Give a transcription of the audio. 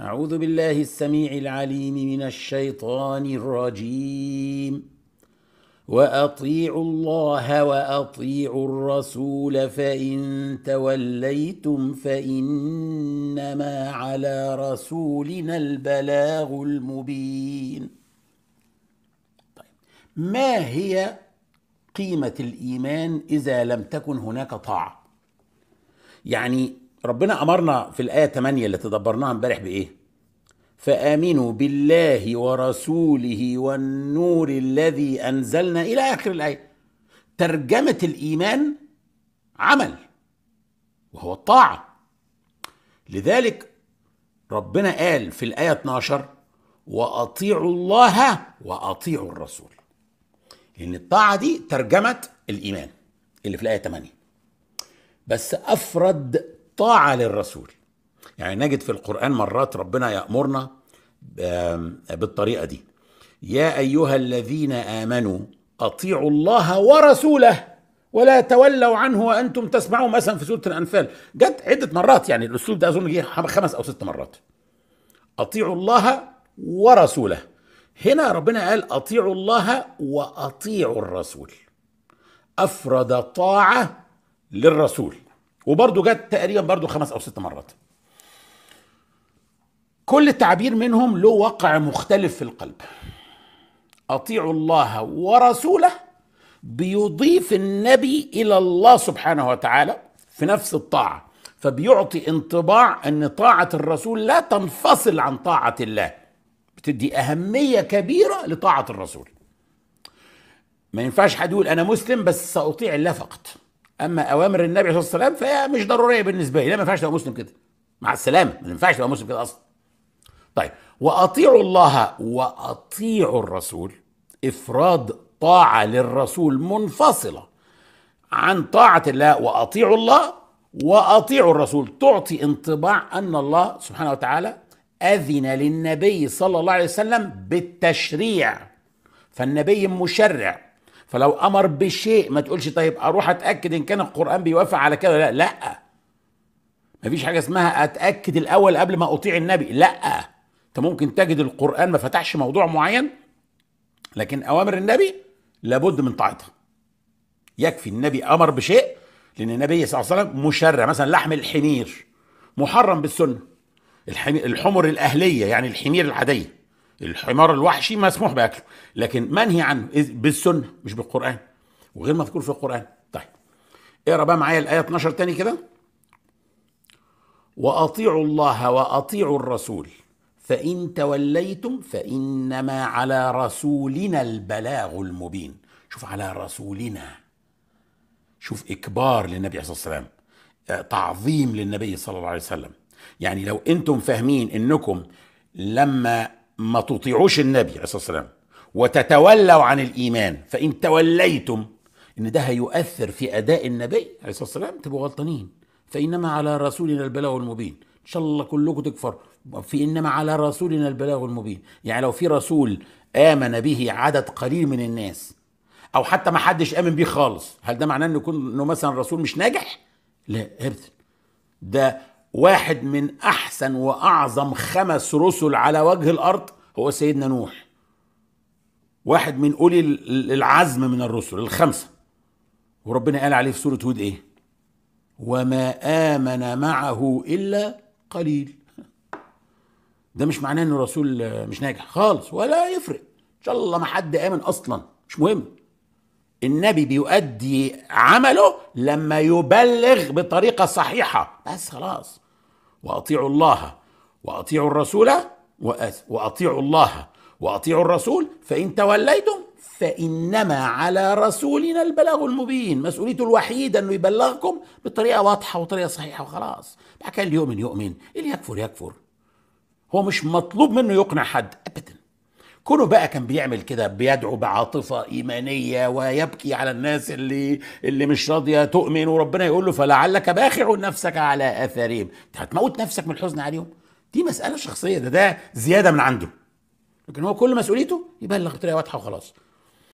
أعوذ بالله السميع العليم من الشيطان الرجيم وأطيعوا الله وأطيعوا الرسول فإن توليتم فإنما على رسولنا البلاغ المبين طيب ما هي قيمة الإيمان إذا لم تكن هناك طاعة؟ يعني ربنا امرنا في الايه 8 اللي تدبرناها امبارح بايه فامنوا بالله ورسوله والنور الذي انزلنا الى اخر الايه ترجمه الايمان عمل وهو الطاعه لذلك ربنا قال في الايه 12 واطيعوا الله واطيعوا الرسول لان الطاعه دي ترجمه الايمان اللي في الايه 8 بس افرد الطاعه للرسول يعني نجد في القران مرات ربنا يامرنا بالطريقه دي يا ايها الذين امنوا اطيعوا الله ورسوله ولا تولوا عنه وانتم تسمعون مثلا في سوره الانفال جت عده مرات يعني الاسلوب ده اظن جه خمس او ست مرات اطيعوا الله ورسوله هنا ربنا قال اطيعوا الله واطيعوا الرسول افرد طاعه للرسول وبرضه جت تقريبا برضه خمس او ست مرات كل تعبير منهم له وقع مختلف في القلب اطيعوا الله ورسوله بيضيف النبي الى الله سبحانه وتعالى في نفس الطاعه فبيعطي انطباع ان طاعه الرسول لا تنفصل عن طاعه الله بتدي اهميه كبيره لطاعه الرسول ما ينفعش حد يقول انا مسلم بس ساطيع الله فقط اما اوامر النبي عليه الصلاه والسلام فهي مش ضروريه بالنسبه لي لا ما ينفعش تبقى مسلم كده مع السلامه ما ينفعش تبقى مسلم كده اصلا طيب واطيعوا الله واطيعوا الرسول افراد طاعه للرسول منفصله عن طاعه الله واطيعوا الله واطيعوا الرسول تعطي انطباع ان الله سبحانه وتعالى اذن للنبي صلى الله عليه وسلم بالتشريع فالنبي مشرع فلو امر بشيء ما تقولش طيب اروح اتاكد ان كان القران بيوافق على كده لا لا ما فيش حاجه اسمها اتاكد الاول قبل ما اطيع النبي لا انت ممكن تجد القران ما فتحش موضوع معين لكن اوامر النبي لابد من طاعتها يكفي النبي امر بشيء لان النبي صلى الله عليه وسلم مشرع مثلا لحم الحمير محرم بالسنه الحمر الاهليه يعني الحمير العاديه الحمار الوحشي مسموح باكله لكن منهي عنه بالسنه مش بالقران وغير مذكور في القران طيب اقرا بقى معايا الايه 12 تاني كده واطيعوا الله واطيعوا الرسول فان توليتم فانما على رسولنا البلاغ المبين شوف على رسولنا شوف اكبار للنبي عليه الصلاه والسلام آه، تعظيم للنبي صلى الله عليه وسلم يعني لو انتم فاهمين انكم لما ما تطيعوش النبي عليه الصلاه والسلام وتتولوا عن الايمان فان توليتم ان ده هيؤثر في اداء النبي عليه الصلاه والسلام تبقوا غلطانين فانما على رسولنا البلاغ المبين ان شاء الله كلكم تكفروا في انما على رسولنا البلاغ المبين يعني لو في رسول امن به عدد قليل من الناس او حتى ما حدش امن به خالص هل ده معناه انه يكون انه مثلا الرسول مش ناجح لا ابدا ده واحد من احسن واعظم خمس رسل على وجه الارض هو سيدنا نوح واحد من اولي العزم من الرسل الخمسه وربنا قال عليه في سوره هود ايه وما امن معه الا قليل ده مش معناه ان الرسول مش ناجح خالص ولا يفرق ان شاء الله ما حد امن اصلا مش مهم النبي بيؤدي عمله لما يبلغ بطريقه صحيحه بس خلاص واطيعوا الله واطيعوا الرسول واطيعوا الله واطيعوا الرسول فان توليتم فانما على رسولنا البلاغ المبين مسؤوليته الوحيده انه يبلغكم بطريقه واضحه وطريقه صحيحه وخلاص بقى كان يؤمن يؤمن اللي يكفر يكفر هو مش مطلوب منه يقنع حد ابدا كونه بقى كان بيعمل كده بيدعو بعاطفه ايمانيه ويبكي على الناس اللي اللي مش راضيه تؤمن وربنا يقول له فلعلك باخع نفسك على اثارهم انت هتموت نفسك من الحزن عليهم دي مساله شخصيه ده ده زياده من عنده لكن هو كل مسؤوليته يبلغ بطريقه واضحه وخلاص